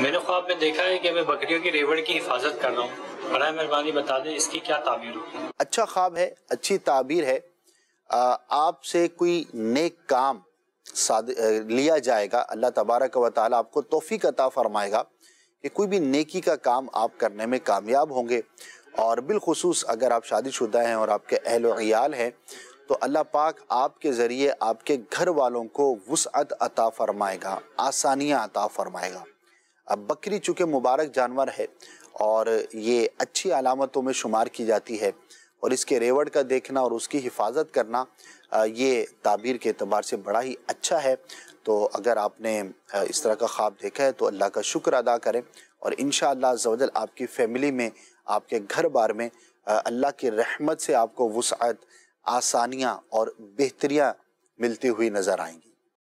मैंने ख्वाब में देखा है कि मैं बकरियों की रेवड़ की हिफाजत कर रहा हूँ बड़ा मेहरबानी बता दें इसकी क्या ताबीर होती है अच्छा ख्वाब है अच्छी ताबीर है आपसे कोई नेक काम लिया जाएगा अल्लाह तबारक व ताली आपको तोफ़ी अता फ़रमाएगा कि कोई भी नेकी का काम आप करने में कामयाब होंगे और बिलखसूस अगर आप शादीशुदा हैं और आपके अहल अयाल हैं तो अल्लाह पाक आपके ज़रिए आपके घर वालों को वसअत अता फ़रमाएगा आसानियाँ अता फ़रमाएगा अब बकरी चूँकि मुबारक जानवर है और ये अच्छी अलामतों में शुमार की जाती है और इसके रेवड़ का देखना और उसकी हिफाजत करना ये ताबीर के अतबार से बड़ा ही अच्छा है तो अगर आपने इस तरह का ख्वाब देखा है तो अल्लाह का शुक्र अदा करें और इन शजल आपकी फैमिली में आपके घर बार में अल्लाह की रहमत से आपको वसअत आसानियाँ और बेहतरियाँ मिलती हुई नज़र आएंगी